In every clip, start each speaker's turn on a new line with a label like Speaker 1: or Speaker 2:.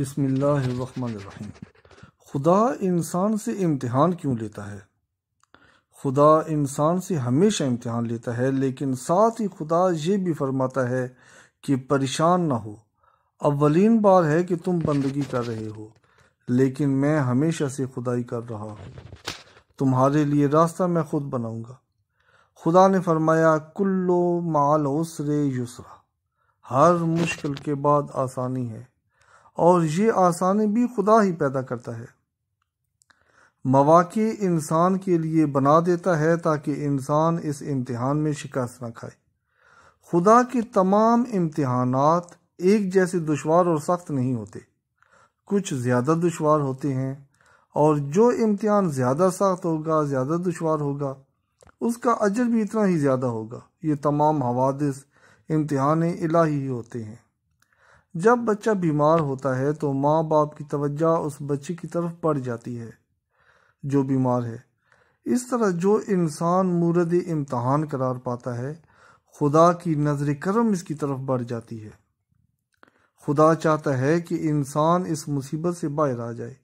Speaker 1: बसमिल्लाम खुदा इंसान से इम्तहान क्यों लेता है खुदा इंसान से हमेशा इम्तहान लेता है लेकिन साथ ही खुदा ये भी फरमाता है कि परेशान ना हो अवलिन बार है कि तुम बंदगी कर रहे हो लेकिन मैं हमेशा से खुदाई कर रहा हूँ तुम्हारे लिए रास्ता मैं खुद बनाऊँगा खुदा ने फरमाया कुल्लो माल उसरे युसरा हर मुश्किल के बाद आसानी है और ये आसानी भी खुदा ही पैदा करता है मौाक़ इंसान के लिए बना देता है ताकि इंसान इस इम्तिहान में शिकस्त न खाए खुदा के तमाम इम्तहान एक जैसे दुशवार और सख्त नहीं होते कुछ ज़्यादा दुशवार होते हैं और जो इम्तहान ज़्यादा सख्त होगा ज़्यादा दुशवार होगा उसका अजर भी इतना ही ज़्यादा होगा ये तमाम हवादस इम्तहान इलाही होते हैं जब बच्चा बीमार होता है तो माँ बाप की तवज्जो उस बच्चे की तरफ पड़ जाती है जो बीमार है इस तरह जो इंसान मुरद इम्तहान करार पाता है खुदा की नज़र करम इसकी तरफ बढ़ जाती है खुदा चाहता है कि इंसान इस मुसीबत से बाहर आ जाए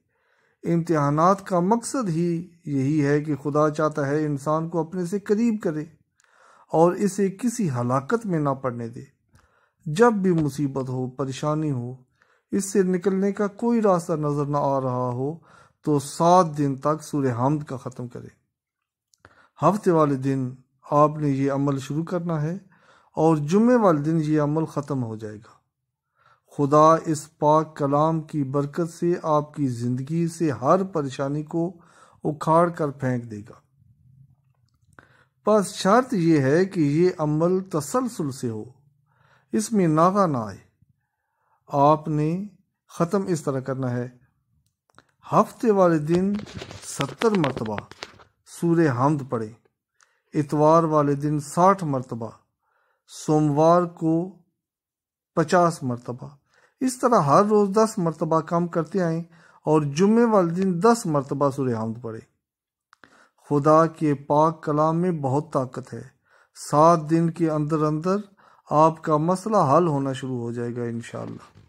Speaker 1: इम्तहान का मकसद ही यही है कि खुदा चाहता है इंसान को अपने से करीब करे और इसे किसी हलाकत में ना पड़ने दे जब भी मुसीबत हो परेशानी हो इससे निकलने का कोई रास्ता नज़र ना आ रहा हो तो सात दिन तक सूर्य हमद का ख़त्म करें हफ्ते वाले दिन आपने ये अमल शुरू करना है और जुम्मे वाले दिन ये अमल ख़त्म हो जाएगा खुदा इस पाक कलाम की बरकत से आपकी ज़िंदगी से हर परेशानी को उखाड़ कर फेंक देगा बस शर्त यह है कि ये अमल तसलसल से हो इसमें नागा ना आए आपने ख़त्म इस तरह करना है हफ्ते वाले दिन सत्तर मरतबा सूर्य हमद पढ़े इतवार वाले दिन साठ मरतबा सोमवार को पचास मरतबा इस तरह हर रोज़ दस मरतबा काम करते आए और जुम्मे वाले दिन दस मरतबा सूर्य हमद पढ़े खुदा के पाक कलाम में बहुत ताकत है सात दिन के अंदर अंदर आपका मसला हल होना शुरू हो जाएगा इन